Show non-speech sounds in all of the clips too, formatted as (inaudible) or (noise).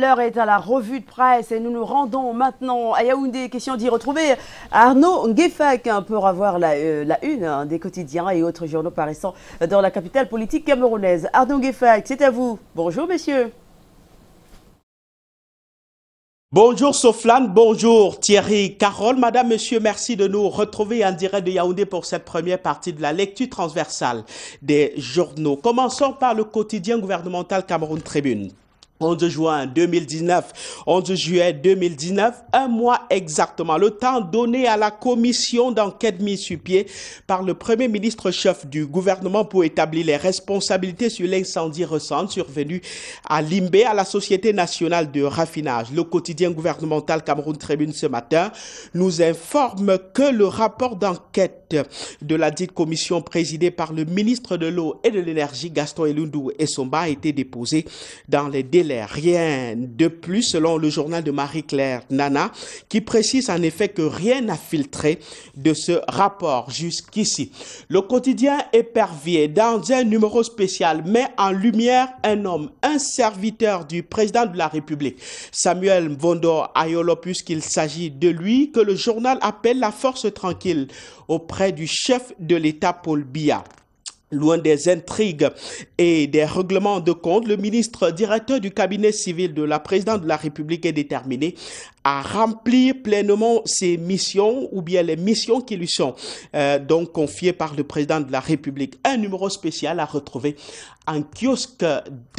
L'heure est à la revue de presse et nous nous rendons maintenant à Yaoundé. Question d'y retrouver Arnaud un pour avoir euh, la, une hein, des quotidiens et autres journaux paraissant dans la capitale politique camerounaise. Arnaud Gueffac, c'est à vous. Bonjour, messieurs. Bonjour Soflan. bonjour Thierry, Carole, madame, monsieur, merci de nous retrouver en direct de Yaoundé pour cette première partie de la lecture transversale des journaux. Commençons par le quotidien gouvernemental Cameroun Tribune. 11 juin 2019, 11 juillet 2019, un mois exactement, le temps donné à la commission d'enquête mise sur pied par le premier ministre chef du gouvernement pour établir les responsabilités sur l'incendie récent survenu à Limbé à la Société nationale de raffinage. Le quotidien gouvernemental Cameroun Tribune ce matin nous informe que le rapport d'enquête de la dite commission présidée par le ministre de l'eau et de l'énergie Gaston Elundou Essomba a été déposé dans les délais Rien de plus selon le journal de Marie-Claire Nana qui précise en effet que rien n'a filtré de ce rapport jusqu'ici. Le quotidien épervier dans un numéro spécial met en lumière un homme, un serviteur du président de la République, Samuel Vondor Ayolo, qu'il s'agit de lui que le journal appelle la force tranquille auprès du chef de l'État Paul Biya. Loin des intrigues et des règlements de compte, le ministre directeur du cabinet civil de la présidente de la République est déterminé à remplir pleinement ses missions ou bien les missions qui lui sont euh, donc confiées par le président de la République. Un numéro spécial à retrouver en kiosque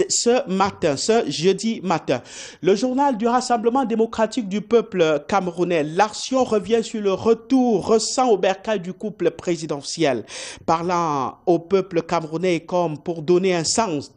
ce matin, ce jeudi matin. Le journal du Rassemblement démocratique du peuple camerounais, L'Action revient sur le retour ressent au bercail du couple présidentiel. Parlant au peuple camerounais comme pour donner un sens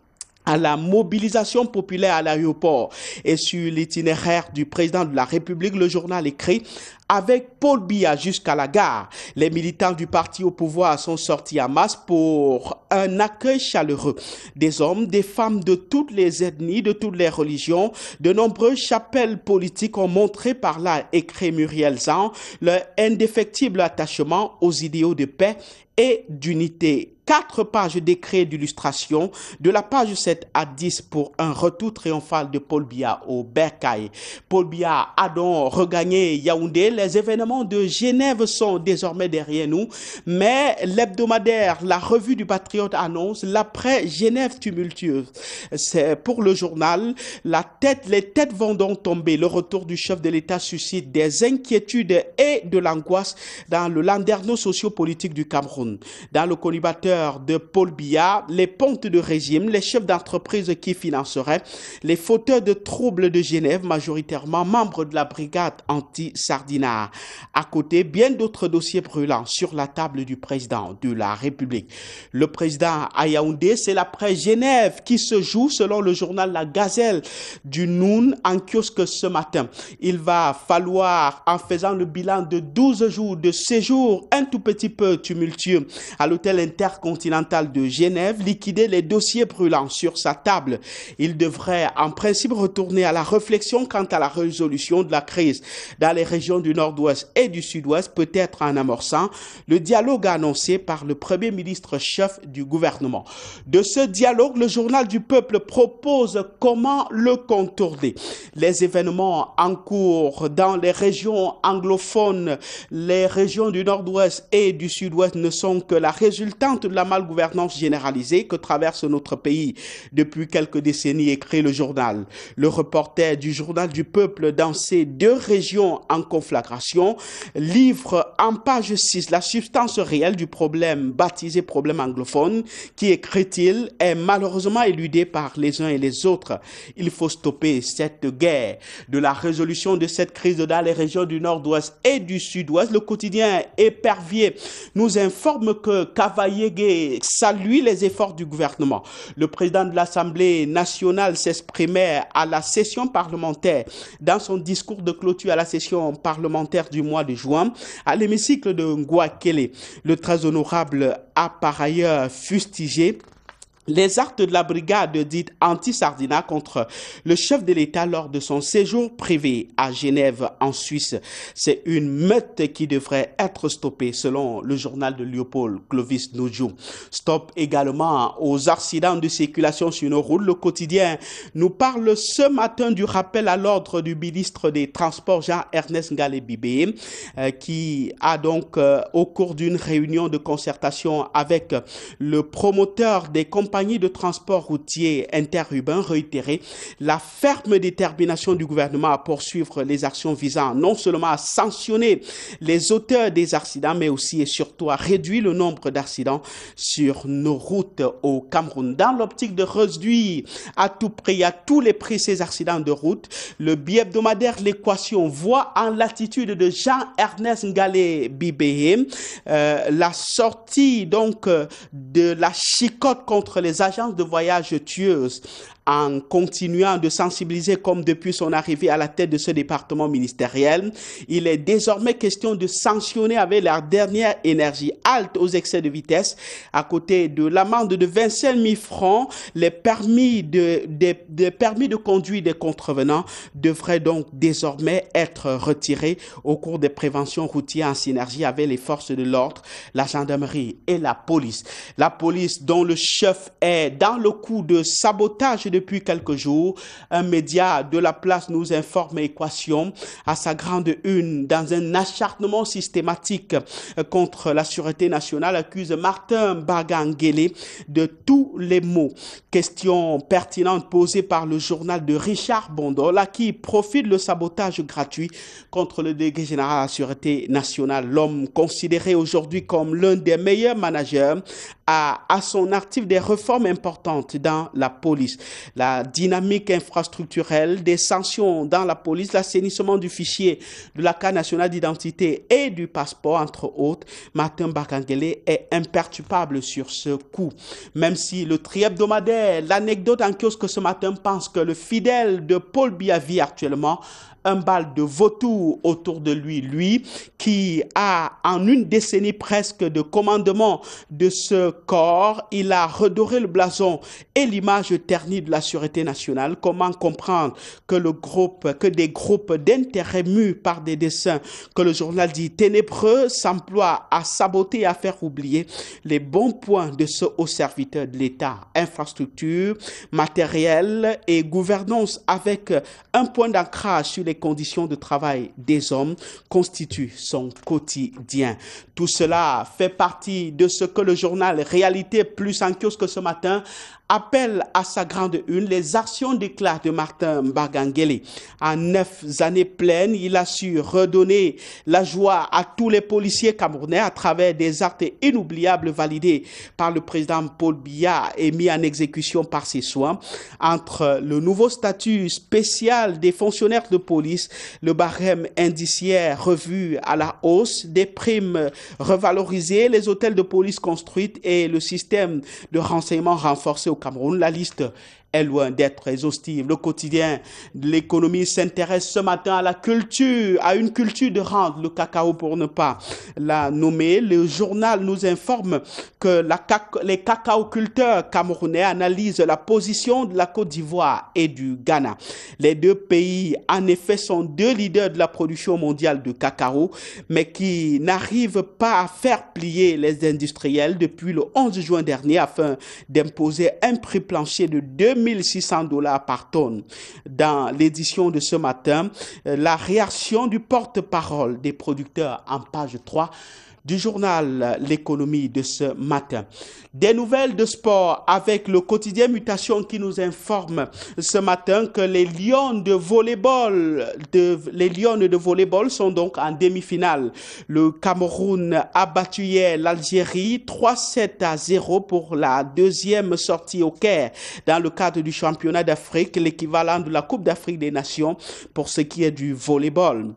à la mobilisation populaire à l'aéroport. Et sur l'itinéraire du président de la République, le journal écrit avec Paul Biya jusqu'à la gare. Les militants du parti au pouvoir sont sortis à masse pour un accueil chaleureux. Des hommes, des femmes de toutes les ethnies, de toutes les religions, de nombreuses chapelles politiques ont montré par là, écrit Muriel Zan, leur indéfectible attachement aux idéaux de paix et d'unité quatre pages de d'illustration, de la page 7 à 10 pour un retour triomphal de Paul Biya au Bercail. Paul Biya a donc regagné Yaoundé. Les événements de Genève sont désormais derrière nous, mais l'hebdomadaire, la revue du Patriote annonce l'après-Genève tumultueuse. C'est pour le journal, la tête, les têtes vont donc tomber. Le retour du chef de l'État suscite des inquiétudes et de l'angoisse dans le socio sociopolitique du Cameroun. Dans le colibateur de Paul Biya, les pontes de régime, les chefs d'entreprise qui financeraient, les fauteurs de troubles de Genève, majoritairement membres de la brigade anti sardina. À côté, bien d'autres dossiers brûlants sur la table du président de la République. Le président Ayaoundé, c'est c'est presse Genève qui se joue selon le journal La Gazelle du Noun en kiosque ce matin. Il va falloir, en faisant le bilan de 12 jours de séjour un tout petit peu tumultueux à l'hôtel intercontinental, Continental de Genève liquider les dossiers brûlants sur sa table. Il devrait en principe retourner à la réflexion quant à la résolution de la crise dans les régions du nord-ouest et du sud-ouest, peut-être en amorçant le dialogue annoncé par le premier ministre chef du gouvernement. De ce dialogue, le journal du peuple propose comment le contourner. Les événements en cours dans les régions anglophones, les régions du nord-ouest et du sud-ouest ne sont que la résultante de la la malgouvernance généralisée que traverse notre pays depuis quelques décennies, écrit le journal. Le reporter du journal du peuple dans ces deux régions en conflagration livre en page 6 la substance réelle du problème baptisé problème anglophone qui, écrit-il, est malheureusement éludé par les uns et les autres. Il faut stopper cette guerre. De la résolution de cette crise dans les régions du nord-ouest et du sud-ouest, le quotidien épervier nous informe que Cavalier salue les efforts du gouvernement. Le président de l'Assemblée nationale s'exprimait à la session parlementaire dans son discours de clôture à la session parlementaire du mois de juin à l'hémicycle de Nguakele. Le très honorable a par ailleurs fustigé les actes de la brigade dite anti-Sardina contre le chef de l'État lors de son séjour privé à Genève en Suisse, c'est une meute qui devrait être stoppée selon le journal de Léopold Clovis nojou Stop également aux accidents de circulation sur nos routes. Le quotidien nous parle ce matin du rappel à l'ordre du ministre des Transports Jean-Ernest ngalé euh, qui a donc euh, au cours d'une réunion de concertation avec le promoteur des compagnies de transport routier interurbain réitéré la ferme détermination du gouvernement à poursuivre les actions visant non seulement à sanctionner les auteurs des accidents, mais aussi et surtout à réduire le nombre d'accidents sur nos routes au Cameroun. Dans l'optique de réduire à tout prix, à tous les prix, ces accidents de route, le bi-hebdomadaire L'Équation voit en l'attitude de Jean-Ernest Ngalé Bibéhé euh, la sortie donc euh, de la chicote contre les agences de voyage tueuses, en continuant de sensibiliser comme depuis son arrivée à la tête de ce département ministériel. Il est désormais question de sanctionner avec la dernière énergie halte aux excès de vitesse. À côté de l'amende de 25 000 francs, les permis de, des, permis de conduite des contrevenants devraient donc désormais être retirés au cours des préventions routières en synergie avec les forces de l'ordre, la gendarmerie et la police. La police dont le chef est dans le coup de sabotage de depuis quelques jours, un média de la place nous informe Équation à sa grande une dans un acharnement systématique euh, contre la sûreté nationale accuse Martin Bagangele de tous les maux. Question pertinente posée par le journal de Richard Bondola qui profite le sabotage gratuit contre le délégué général de la sûreté nationale. L'homme considéré aujourd'hui comme l'un des meilleurs managers à, son actif des réformes importantes dans la police, la dynamique infrastructurelle, des sanctions dans la police, l'assainissement du fichier de la carte nationale d'identité et du passeport, entre autres. Martin Bakangele est imperturbable sur ce coup. Même si le tri-hebdomadaire, l'anecdote en kiosque ce matin pense que le fidèle de Paul Biavi actuellement un bal de vautour autour de lui. Lui qui a, en une décennie presque de commandement de ce corps, il a redoré le blason et l'image ternie de la sûreté nationale. Comment comprendre que le groupe, que des groupes d'intérêts mus par des dessins que le journal dit ténébreux s'emploient à saboter et à faire oublier les bons points de ce haut serviteur de l'État. Infrastructure, matériel et gouvernance avec un point d'ancrage sur les les conditions de travail des hommes constituent son quotidien. Tout cela fait partie de ce que le journal Réalité plus en que ce matin appelle à sa grande une les actions d'éclat de Martin Bargangele. En neuf années pleines, il a su redonner la joie à tous les policiers camerounais à travers des actes inoubliables validés par le président Paul Biya et mis en exécution par ses soins. Entre le nouveau statut spécial des fonctionnaires de police, le barème indiciaire revu à la hausse, des primes revalorisées, les hôtels de police construits et le système de renseignement renforcé au Cameroun. La liste est loin d'être exhaustive. Le quotidien de l'économie s'intéresse ce matin à la culture, à une culture de rente, le cacao pour ne pas la nommer. Le journal nous informe que la cacao les cacaoculteurs camerounais analysent la position de la Côte d'Ivoire et du Ghana. Les deux pays, en effet, sont deux leaders de la production mondiale de cacao, mais qui n'arrivent pas à faire plier les industriels depuis le 11 juin dernier afin d'imposer un prix plancher de 2 2600 dollars par tonne. Dans l'édition de ce matin, euh, la réaction du porte-parole des producteurs en page 3 du journal L'économie de ce matin. Des nouvelles de sport avec le quotidien Mutation qui nous informe ce matin que les Lions de volleyball, de, les Lions de volleyball sont donc en demi-finale. Le Cameroun a battu l'Algérie 3-7 à 0 pour la deuxième sortie au Caire dans le cadre du championnat d'Afrique, l'équivalent de la Coupe d'Afrique des Nations pour ce qui est du volleyball.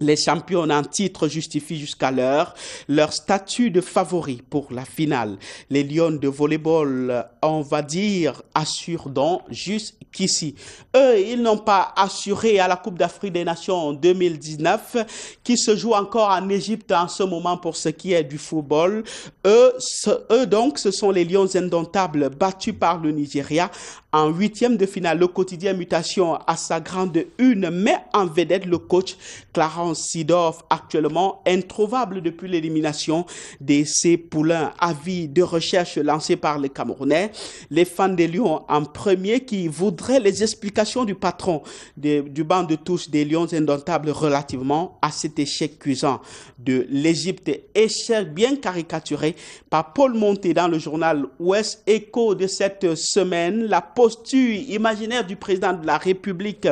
Les champions en titre justifient jusqu'à l'heure leur statut de favori pour la finale. Les Lions de volleyball, on va dire, assurent donc jusqu'ici. Eux, ils n'ont pas assuré à la Coupe d'Afrique des Nations en 2019, qui se joue encore en Égypte en ce moment pour ce qui est du football. Eux, eux donc, ce sont les Lions indomptables battus par le Nigeria en huitième de finale. Le quotidien Mutation à sa grande une met en vedette le coach Clarence Clarence actuellement introuvable depuis l'élimination de ses Poulains. Avis de recherche lancé par les Camerounais. Les fans des Lions en premier qui voudraient les explications du patron du banc de touche des Lions indomptables relativement à cet échec cuisant de l'Égypte. Échec bien caricaturé par Paul Monté dans le journal Ouest Echo de cette semaine. La posture imaginaire du président de la République,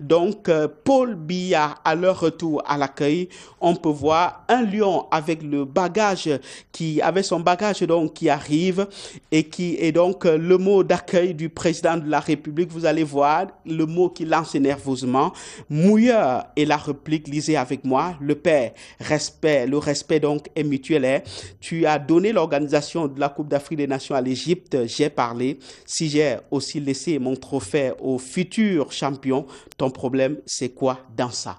donc euh, Paul Biya, à leur retour à l'accueil, on peut voir un lion avec le bagage qui, avait son bagage donc qui arrive et qui est donc euh, le mot d'accueil du président de la République. Vous allez voir le mot qui lance nerveusement. Mouilleur et la réplique, lisez avec moi. Le père, respect. Le respect donc est mutuel. Hein. Tu as donné l'organisation de la Coupe d'Afrique des Nations à l'Égypte. J'ai parlé. Si j'ai aussi laissé mon trophée au futur champion, ton problème, c'est quoi dans ça?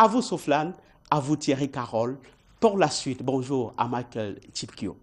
À vous, Soflan, À vous, Thierry Carole. Pour la suite, bonjour à Michael Chipkio.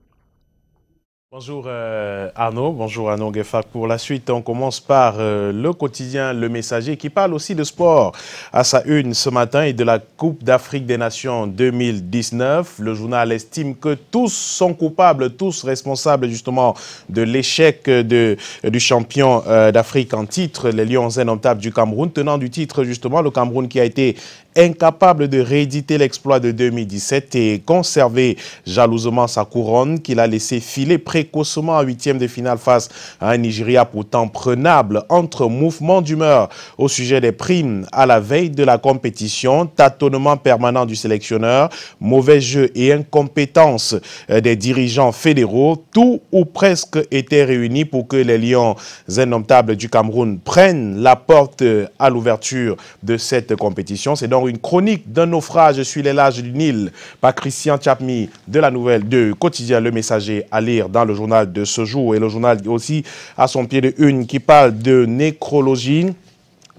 Bonjour euh, Arnaud, bonjour Arnaud Gueffard. Pour la suite, on commence par euh, le quotidien Le Messager qui parle aussi de sport à sa une ce matin et de la Coupe d'Afrique des Nations 2019. Le journal estime que tous sont coupables, tous responsables justement de l'échec du champion euh, d'Afrique en titre, les Lions indomptables du Cameroun, tenant du titre justement le Cameroun qui a été Incapable de rééditer l'exploit de 2017 et conserver jalousement sa couronne qu'il a laissé filer précocement en huitième de finale face à un Nigeria pourtant prenable entre mouvements d'humeur au sujet des primes à la veille de la compétition, tâtonnement permanent du sélectionneur, mauvais jeu et incompétence euh, des dirigeants fédéraux, tout ou presque était réuni pour que les Lions innomptables du Cameroun prennent la porte euh, à l'ouverture de cette compétition. C'est donc une chronique d'un naufrage sur les larges du Nil par Christian Chapmi de la nouvelle de Quotidien Le Messager à lire dans le journal de ce jour et le journal aussi à son pied de une qui parle de nécrologie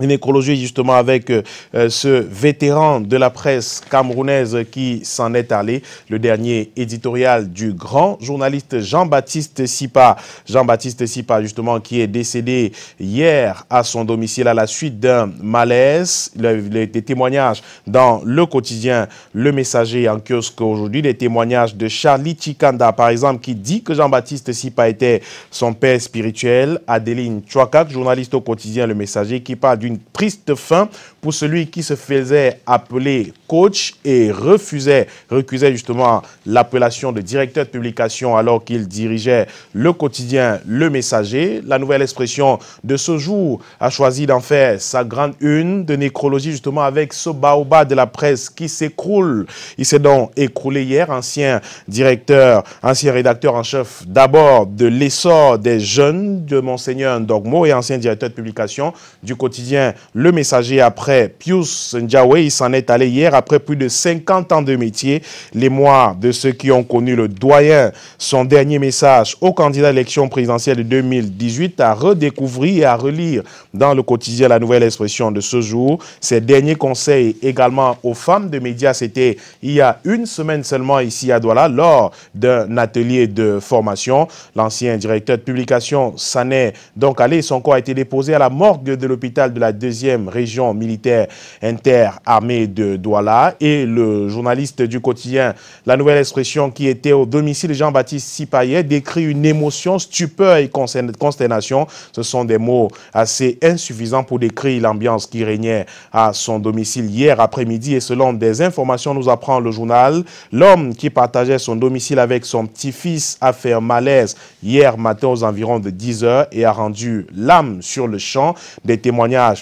une écologie justement avec euh, euh, ce vétéran de la presse camerounaise qui s'en est allé. Le dernier éditorial du grand journaliste Jean-Baptiste Sipa. Jean-Baptiste Sipa justement qui est décédé hier à son domicile à la suite d'un malaise. les, des témoignages dans le quotidien Le Messager en kiosque aujourd'hui. Les témoignages de Charlie Chikanda par exemple qui dit que Jean-Baptiste Sipa était son père spirituel. Adeline Chouakak, journaliste au quotidien Le Messager qui parle du une triste fin pour celui qui se faisait appeler coach et refusait, recusait justement l'appellation de directeur de publication alors qu'il dirigeait le quotidien Le Messager. La nouvelle expression de ce jour a choisi d'en faire sa grande une de nécrologie justement avec ce baobab de la presse qui s'écroule. Il s'est donc écroulé hier, ancien directeur, ancien rédacteur en chef d'abord de l'essor des jeunes de Monseigneur Dogmo et ancien directeur de publication du quotidien le messager après Pius Ndiawe. Il s'en est allé hier après plus de 50 ans de métier. Les mois de ceux qui ont connu le doyen, son dernier message au candidat à l'élection présidentielle de 2018 à redécouvrir et à relire dans le quotidien la nouvelle expression de ce jour. Ses derniers conseils également aux femmes de médias, c'était il y a une semaine seulement ici à Douala lors d'un atelier de formation. L'ancien directeur de publication s'en est donc allé. Son corps a été déposé à la morgue de l'hôpital de la la deuxième région militaire interarmée de Douala et le journaliste du quotidien La Nouvelle Expression qui était au domicile Jean-Baptiste Sipayet décrit une émotion, stupeur et consternation. Ce sont des mots assez insuffisants pour décrire l'ambiance qui régnait à son domicile hier après-midi et selon des informations nous apprend le journal, l'homme qui partageait son domicile avec son petit-fils a fait un malaise hier matin aux environs de 10 heures et a rendu l'âme sur le champ. Des témoignages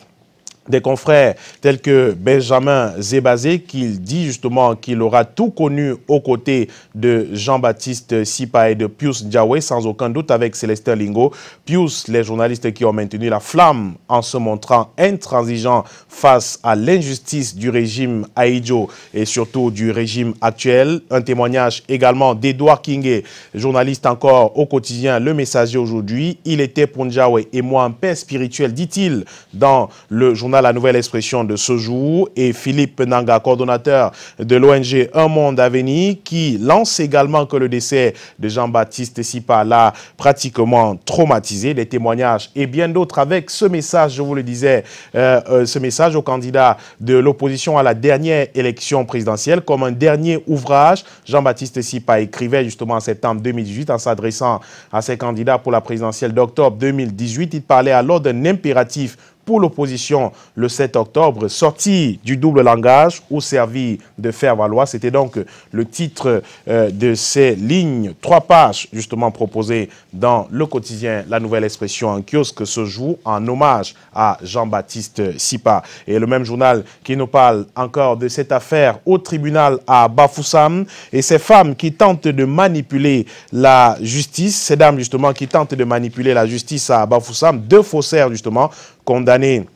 des confrères tels que Benjamin Zébazé, qui dit justement qu'il aura tout connu aux côtés de Jean-Baptiste Sipa et de Pius Ndiawe, sans aucun doute avec Célestin Lingo. Pius, les journalistes qui ont maintenu la flamme en se montrant intransigeants face à l'injustice du régime Aïdjo et surtout du régime actuel. Un témoignage également d'Edouard Kingé, journaliste encore au quotidien Le Messager aujourd'hui. Il était pour Ndiawe et moi en paix spirituelle, dit-il dans le journal la Nouvelle Expression de ce jour et Philippe Nanga, coordonnateur de l'ONG Un Monde à venir, qui lance également que le décès de Jean-Baptiste Sipa l'a pratiquement traumatisé. Des témoignages et bien d'autres avec ce message, je vous le disais, euh, euh, ce message au candidat de l'opposition à la dernière élection présidentielle comme un dernier ouvrage. Jean-Baptiste Sipa écrivait justement en septembre 2018 en s'adressant à ses candidats pour la présidentielle d'octobre 2018. Il parlait alors d'un impératif pour l'opposition le 7 octobre, sorti du double langage ou servi de faire valoir. C'était donc le titre euh, de ces lignes, trois pages justement proposées dans le quotidien La Nouvelle Expression en kiosque se joue en hommage à Jean-Baptiste Sipa. Et le même journal qui nous parle encore de cette affaire au tribunal à Bafoussam et ces femmes qui tentent de manipuler la justice, ces dames justement qui tentent de manipuler la justice à Bafoussam, deux faussaires justement condamné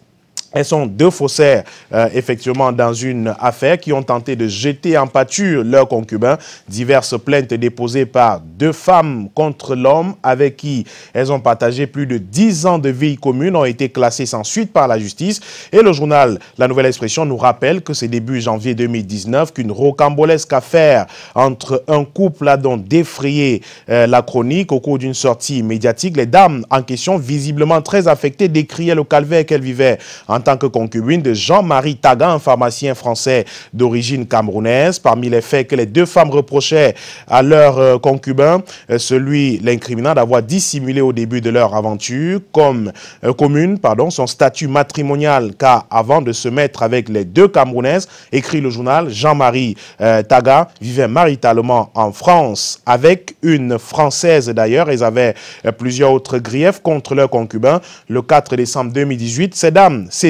elles sont deux faussaires, euh, effectivement, dans une affaire qui ont tenté de jeter en pâture leurs concubins. Diverses plaintes déposées par deux femmes contre l'homme avec qui elles ont partagé plus de dix ans de vie commune ont été classées sans suite par la justice. Et le journal La Nouvelle Expression nous rappelle que c'est début janvier 2019 qu'une rocambolesque affaire entre un couple a donc défrayé euh, la chronique au cours d'une sortie médiatique. Les dames en question, visiblement très affectées, décriaient le calvaire qu'elles vivaient en tant que concubine de Jean-Marie Taga, un pharmacien français d'origine camerounaise. Parmi les faits que les deux femmes reprochaient à leur euh, concubin, euh, celui l'incriminant d'avoir dissimulé au début de leur aventure comme euh, commune pardon, son statut matrimonial car avant de se mettre avec les deux Camerounaises, écrit le journal, Jean-Marie Taga vivait maritalement en France avec une Française d'ailleurs. Ils avaient plusieurs autres griefs contre leur concubin. Le 4 décembre 2018, ces dames c'est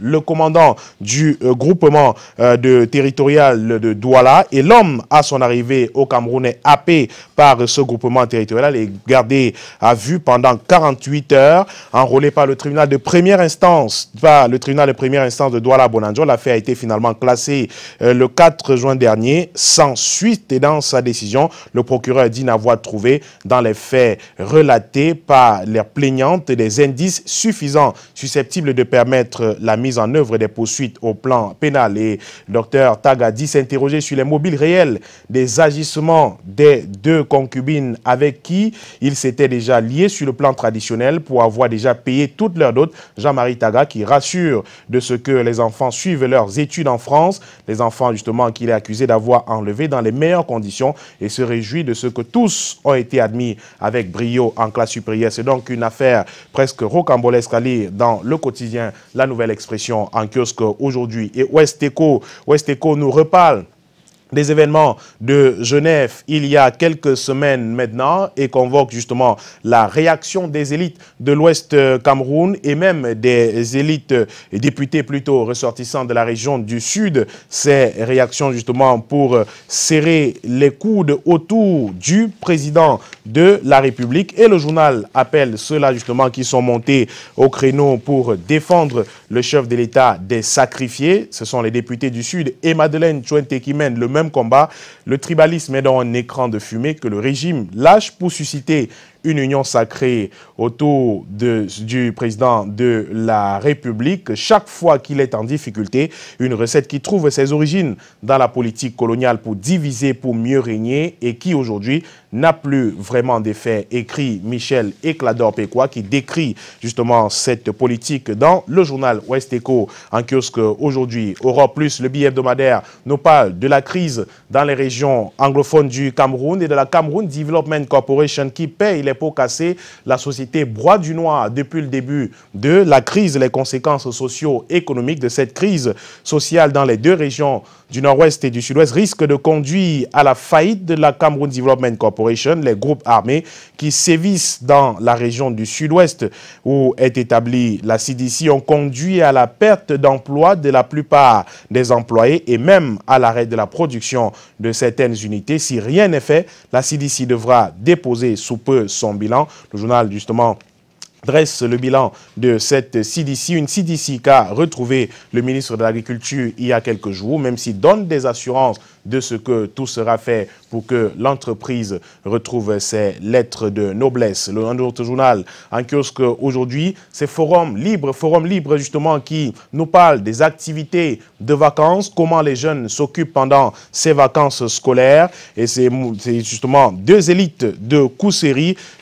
le commandant du euh, groupement euh, de territorial de Douala et l'homme à son arrivée au Cameroun est happé par ce groupement territorial et gardé à vue pendant 48 heures. Enrôlé par le tribunal de première instance, par le tribunal de première instance de Douala Bonanjo, l'affaire a été finalement classée euh, le 4 juin dernier sans suite et dans sa décision, le procureur dit n'avoir trouvé dans les faits relatés par les plaignantes des indices suffisants susceptibles de permettre la mise en œuvre des poursuites au plan pénal. Et Dr dit s'interrogeait sur les mobiles réels des agissements des deux concubines avec qui il s'était déjà liés sur le plan traditionnel pour avoir déjà payé toutes leurs dotes. Jean-Marie Taga qui rassure de ce que les enfants suivent leurs études en France, les enfants justement qu'il est accusé d'avoir enlevés dans les meilleures conditions et se réjouit de ce que tous ont été admis avec brio en classe supérieure. C'est donc une affaire presque rocambolesque à lire dans le quotidien La nouvelle expression en kiosque aujourd'hui. Et Westeco, Westeco nous reparle des événements de Genève il y a quelques semaines maintenant et convoque justement la réaction des élites de l'Ouest euh, Cameroun et même des élites euh, et députés plutôt ressortissants de la région du Sud. Ces réactions justement pour euh, serrer les coudes autour du président de la République et le journal appelle ceux-là justement qui sont montés au créneau pour défendre le chef de l'État des sacrifiés. Ce sont les députés du Sud et Madeleine Chouente qui mène le combat, le tribalisme est dans un écran de fumée que le régime lâche pour susciter une union sacrée autour de, du président de la République. Chaque fois qu'il est en difficulté, une recette qui trouve ses origines dans la politique coloniale pour diviser, pour mieux régner et qui aujourd'hui n'a plus vraiment d'effet, écrit Michel eklador Pécois qui décrit justement cette politique dans le journal West Echo en kiosque aujourd'hui. Europe Plus, le billet hebdomadaire, nous parle de la crise dans les régions anglophones du Cameroun et de la Cameroun Development Corporation qui paye les pour casser la société broie du noir depuis le début de la crise, les conséquences socio-économiques de cette crise sociale dans les deux régions du nord-ouest et du sud-ouest risque de conduire à la faillite de la Cameroon Development Corporation, les groupes armés qui sévissent dans la région du sud-ouest où est établie la CDC ont conduit à la perte d'emploi de la plupart des employés et même à l'arrêt de la production de certaines unités. Si rien n'est fait, la CDC devra déposer sous peu son bilan. Le journal, justement, dresse le bilan de cette CDC, une CDC qu'a retrouvée le ministre de l'Agriculture il y a quelques jours, même s'il donne des assurances de ce que tout sera fait pour que l'entreprise retrouve ses lettres de noblesse. Le journal en kiosque aujourd'hui, c'est Forum Libre, Forum Libre justement qui nous parle des activités de vacances, comment les jeunes s'occupent pendant ces vacances scolaires. Et c'est justement deux élites de coup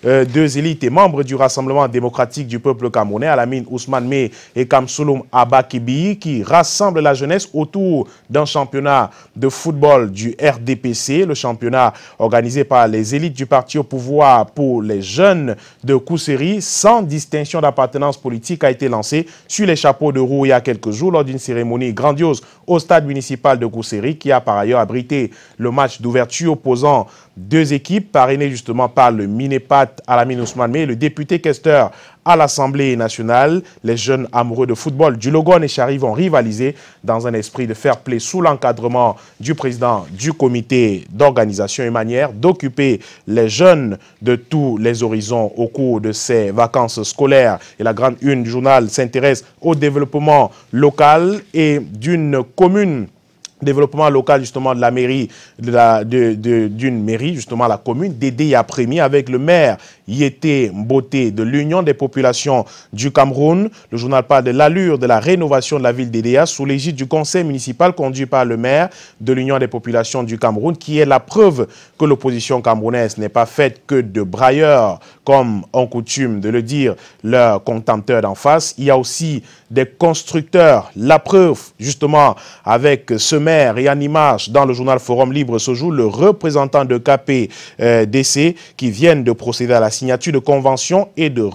euh, deux élites et membres du Rassemblement démocratique du peuple camerounais, Alamine Ousmane Me et Kamsoulum Abakibi, qui rassemblent la jeunesse autour d'un championnat de football du RDPC, le championnat organisé par les élites du parti au pouvoir pour les jeunes de Kousséry, sans distinction d'appartenance politique, a été lancé sur les chapeaux de roue il y a quelques jours lors d'une cérémonie grandiose au stade municipal de Kousséry, qui a par ailleurs abrité le match d'ouverture opposant deux équipes, parrainées justement par le Minepat Alamin Ousmane, mais le député Kester à l'Assemblée nationale. Les jeunes amoureux de football du Logon et Chari vont rivaliser dans un esprit de fair play sous l'encadrement du président du comité d'organisation et manière d'occuper les jeunes de tous les horizons au cours de ces vacances scolaires. Et la grande une du journal s'intéresse au développement local et d'une commune développement local justement de la mairie, d'une de mairie, justement la commune, d'aider à avec le maire Yété Mboté de l'Union des populations du Cameroun. Le journal parle de l'allure de la rénovation de la ville d'Edea sous l'égide du conseil municipal conduit par le maire de l'Union des populations du Cameroun, qui est la preuve que l'opposition camerounaise n'est pas faite que de brailleurs, comme en coutume de le dire leurs contempteurs d'en face. Il y a aussi des constructeurs, la preuve justement avec ce maire maire et en image dans le journal Forum Libre ce jour, le représentant de KPDC euh, qui viennent de procéder à la signature de convention et de,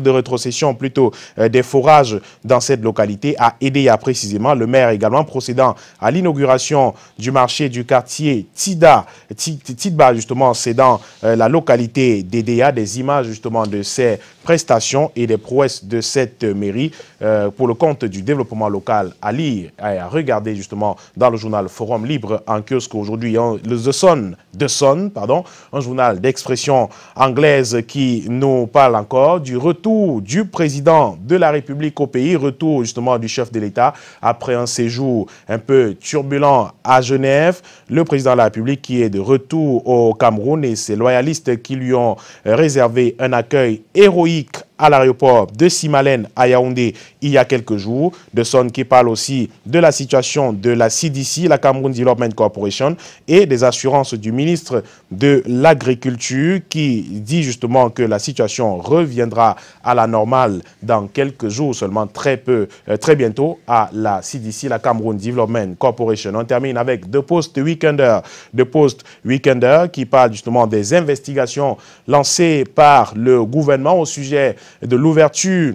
de rétrocession plutôt euh, des forages dans cette localité a aidé à précisément le maire également procédant à l'inauguration du marché du quartier Tida, Tidba justement, c'est dans euh, la localité d'Edea, des images justement de ces prestations et des prouesses de cette mairie euh, pour le compte du développement local à lire et à regarder justement dans le journal Forum Libre en kiosque aujourd'hui, le The Sun, The Sun, pardon, un journal d'expression anglaise qui nous parle encore du retour du président de la République au pays, retour justement du chef de l'État après un séjour un peu turbulent à Genève. Le président de la République qui est de retour au Cameroun et ses loyalistes qui lui ont réservé un accueil héroïque politique à l'aéroport de Simalène à Yaoundé il y a quelques jours. De Son qui parle aussi de la situation de la CDC, la Cameroun Development Corporation, et des assurances du ministre de l'Agriculture qui dit justement que la situation reviendra à la normale dans quelques jours seulement, très peu, euh, très bientôt, à la CDC, la Cameroun Development Corporation. On termine avec deux postes Weekender deux postes qui parle justement des investigations lancées par le gouvernement au sujet de l'ouverture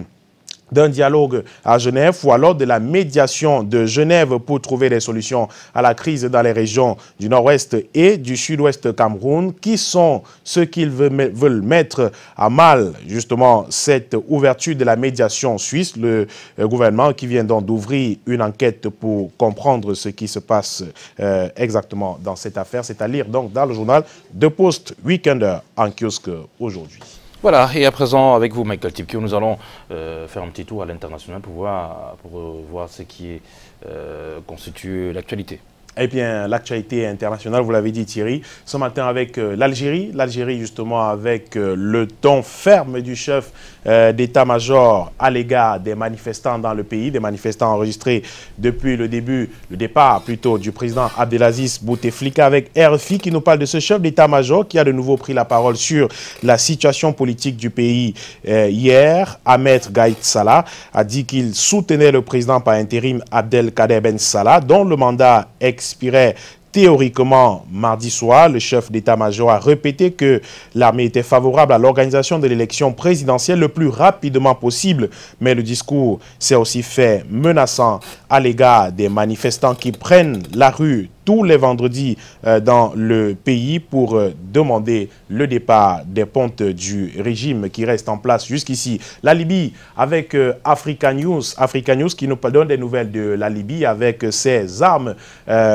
d'un dialogue à Genève ou alors de la médiation de Genève pour trouver des solutions à la crise dans les régions du nord-ouest et du sud-ouest Cameroun, qui sont ceux qu'ils veulent mettre à mal, justement, cette ouverture de la médiation suisse. Le euh, gouvernement qui vient donc d'ouvrir une enquête pour comprendre ce qui se passe euh, exactement dans cette affaire, c'est à lire donc dans le journal de Post Weekender en kiosque aujourd'hui. Voilà, et à présent, avec vous, Michael Tipkio, nous allons euh, faire un petit tour à l'international pour voir, pour euh, voir ce qui euh, constitue l'actualité. Eh bien, l'actualité internationale, vous l'avez dit Thierry, ce matin avec l'Algérie. L'Algérie, justement, avec le ton ferme du chef euh, d'état-major à l'égard des manifestants dans le pays, des manifestants enregistrés depuis le début, le départ plutôt du président Abdelaziz Bouteflika avec RFI qui nous parle de ce chef d'état-major qui a de nouveau pris la parole sur la situation politique du pays euh, hier. Ahmed Gaït Salah a dit qu'il soutenait le président par intérim Abdelkader Ben Salah dont le mandat expirait Théoriquement, mardi soir, le chef d'état-major a répété que l'armée était favorable à l'organisation de l'élection présidentielle le plus rapidement possible, mais le discours s'est aussi fait menaçant à l'égard des manifestants qui prennent la rue tous les vendredis euh, dans le pays pour euh, demander le départ des pontes du régime qui reste en place jusqu'ici. La Libye avec euh, Africa News, News qui nous donne des nouvelles de la Libye avec ses armes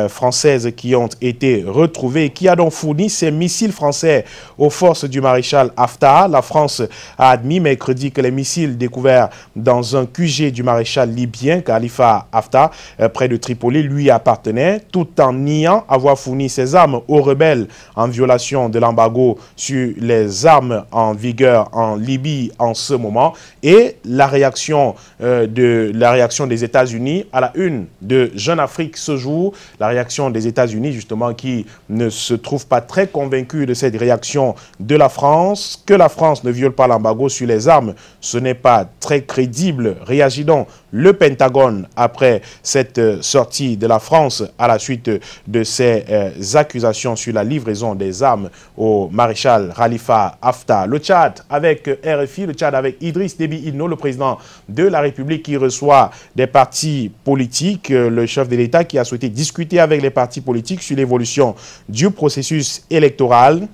françaises qui ont été retrouvées, qui a donc fourni ses missiles français aux forces du maréchal Haftar. La France a admis mercredi que les missiles découverts dans un QG du maréchal libyen Khalifa Haftar près de Tripoli lui appartenaient tout en niant avoir fourni ses armes aux rebelles en violation de l'embargo sur les armes en vigueur en Libye en ce moment et la réaction, euh, de, la réaction des États-Unis à la une de Jeune Afrique ce jour, la réaction des États-Unis justement qui ne se trouve pas très convaincu de cette réaction de la France, que la France ne viole pas l'embargo sur les armes, ce n'est pas très crédible. Réagit donc le Pentagone après cette euh, sortie de la France à la suite de ces euh, accusations sur la livraison des armes au maréchal Khalifa Haftar. Le Tchad avec euh, RFI, le Tchad avec Idriss Déby Itno, le président de la République qui reçoit des partis politiques, euh, le chef de l'État qui a souhaité discuter avec les partis politiques sur l'évolution du processus électoral.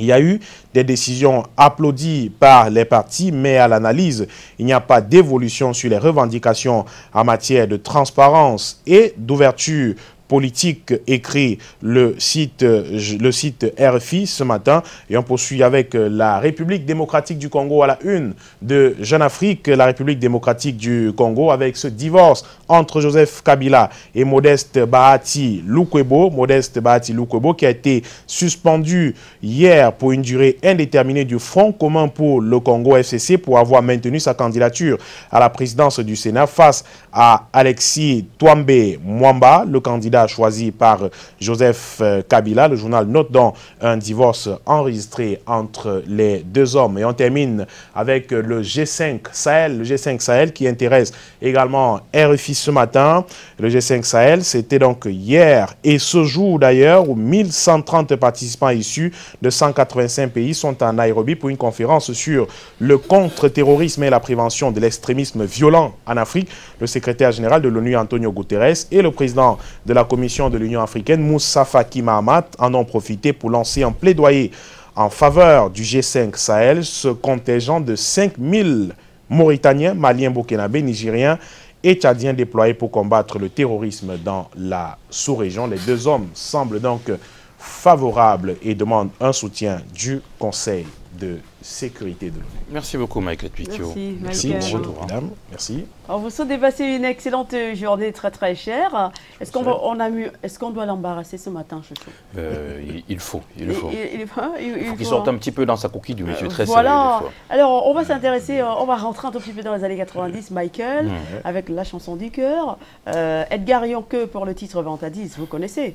Il y a eu des décisions applaudies par les partis, mais à l'analyse, il n'y a pas d'évolution sur les revendications en matière de transparence et d'ouverture politique, écrit le site, le site RFI ce matin. Et on poursuit avec euh, la République démocratique du Congo à la une de Jeune Afrique, la République démocratique du Congo, avec ce divorce entre Joseph Kabila et Modeste Bahati Lukwebo. Modeste Bahati qui a été suspendu hier pour une durée indéterminée du Front commun pour le Congo FCC pour avoir maintenu sa candidature à la présidence du Sénat face à Alexis Twambe Mwamba, le candidat choisi par Joseph euh, Kabila. Le journal note donc un divorce enregistré entre les deux hommes. Et on termine avec le G5 Sahel, le G5 Sahel qui intéresse également RFI ce matin. Le G5 Sahel, c'était donc hier et ce jour d'ailleurs où 1130 participants issus de 185 pays sont en Nairobi pour une conférence sur le contre-terrorisme et la prévention de l'extrémisme violent en Afrique. Le secrétaire général de l'ONU Antonio Guterres et le président de la Commission de l'Union africaine Moussa Faki Mahamat en ont profité pour lancer un plaidoyer en faveur du G5 Sahel, ce contingent de 5000 Mauritaniens, Maliens, Burkinabés, Nigériens et Tchadiens déployés pour combattre le terrorisme dans la sous-région. Les deux hommes semblent donc favorables et demandent un soutien du Conseil de sécurité de Merci beaucoup, Michael Pitio. Merci, merci, Bon retour, hein. Merci. On vous de passer une excellente journée très très chère. Est-ce qu'on on est-ce qu'on doit l'embarrasser ce matin, euh, il, faut, il faut. Il, il, faut qu'il sorte un petit peu dans sa coquille du monsieur très Voilà. Alors, on va s'intéresser, euh, on va rentrer un tout petit peu dans les années 90, Michael, avec la chanson du cœur. Euh, Edgar Yonke pour le titre à 10, vous connaissez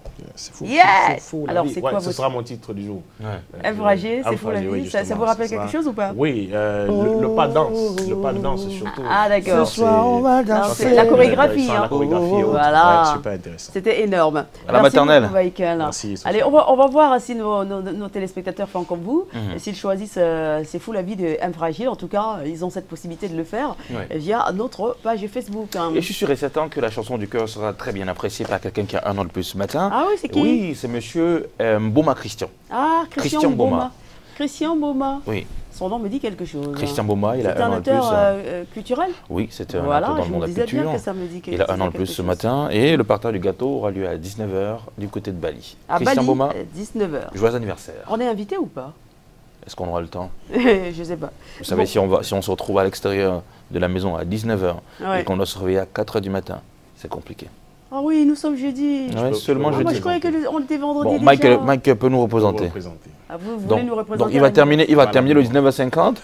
C'est fou. Yes fou Alors, c'est quoi votre... Ce sera mon titre du jour. Ouais. Euh, Fragile, c'est fou la vie. ça, vous rappelle quelque chose ou pas Oui, euh, le, pas de danse. Le pas de danse, oh. surtout. Ah, d'accord. Ce soir, on va danser. La chorégraphie. Hein. Oh. voilà. C'était énorme. À la maternelle. Merci. Allez, on va, on va, voir si nos, nos, téléspectateurs font comme vous. Mhm. S'ils choisissent euh, C'est fou la vie de Fragile. En tout cas, ils ont cette possibilité de le faire via notre page Facebook. Hein. Et je suis sûr et certain que la chanson du cœur sera très bien appréciée par quelqu'un qui a un an de plus ce matin. Ah oui, c'est monsieur euh, Boma Christian. Ah, Christian, Christian Boma. Christian Boma. Oui. Son nom me dit quelque chose. Christian hein. Boma, il a un, an de plus. Hein. Euh, euh, culturel Oui, c'est un auteur dans le monde de dit il a un an de plus ce matin et le partage du gâteau aura lieu à 19h du côté de Bali. À Christian Bali, 19h. Joyeux anniversaire. On est invité ou pas Est-ce qu'on aura le temps (laughs) Je ne sais pas. Vous savez, si, on va, si on se retrouve à l'extérieur de la maison à 19h et qu'on doit se réveiller à 4h du matin, c'est compliqué. Ah oui, nous sommes jeudi. Ah seulement jeudi. Ah, moi, je croyais qu'on était vendredi Mike, euh, euh, peut nous représenter. Ah, vous, voulez nous représenter donc il va terminer, il va terminer le 19h50.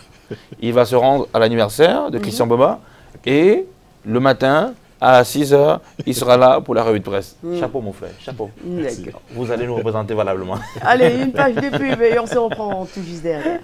il va se rendre à l'anniversaire de mhm. Christian Et le matin, à 6h, il sera là pour la revue de presse. Mhm. Chapeau, mon frère, chapeau. Vous allez nous représenter valablement. Allez, une page de pub et on se reprend tout juste derrière.